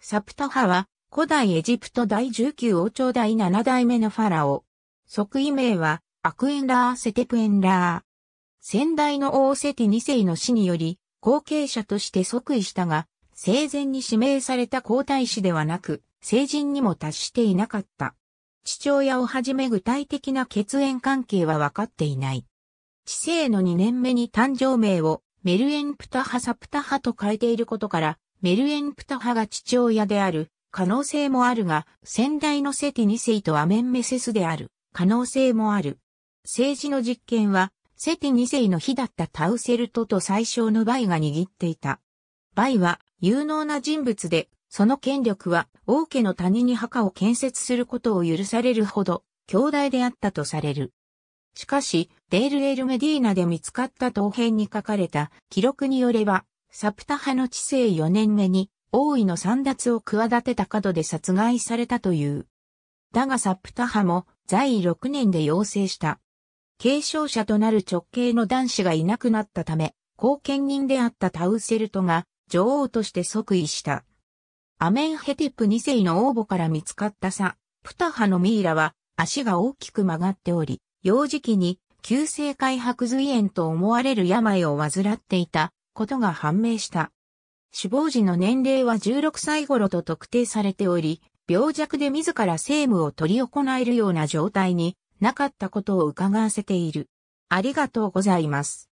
サプタハは、古代エジプト第19王朝第7代目のファラオ。即位名は、アクエンラー・セテプエンラー。先代の王セティ2世の死により、後継者として即位したが、生前に指名された皇太子ではなく、成人にも達していなかった。父親をはじめ具体的な血縁関係は分かっていない。知性の2年目に誕生名をメルエンプタハサプタハと変えていることから、メルエンプタ派が父親である可能性もあるが、先代のセティ2世とアメンメセスである可能性もある。政治の実権は、セティ2世の日だったタウセルトと最小のバイが握っていた。バイは有能な人物で、その権力は王家の谷に墓を建設することを許されるほど、強大であったとされる。しかし、デール・エル・メディーナで見つかった陶片に書かれた記録によれば、サプタ派の治世4年目に、王位の三奪を企てた角で殺害されたという。だがサプタ派も在位6年で要請した。継承者となる直系の男子がいなくなったため、後見人であったタウセルトが女王として即位した。アメンヘテプ2世の王母から見つかったサ、プタハのミイラは足が大きく曲がっており、幼児期に急性開白髄炎と思われる病を患っていたことが判明した。死亡時の年齢は16歳頃と特定されており、病弱で自ら政務を取り行えるような状態になかったことを伺わせている。ありがとうございます。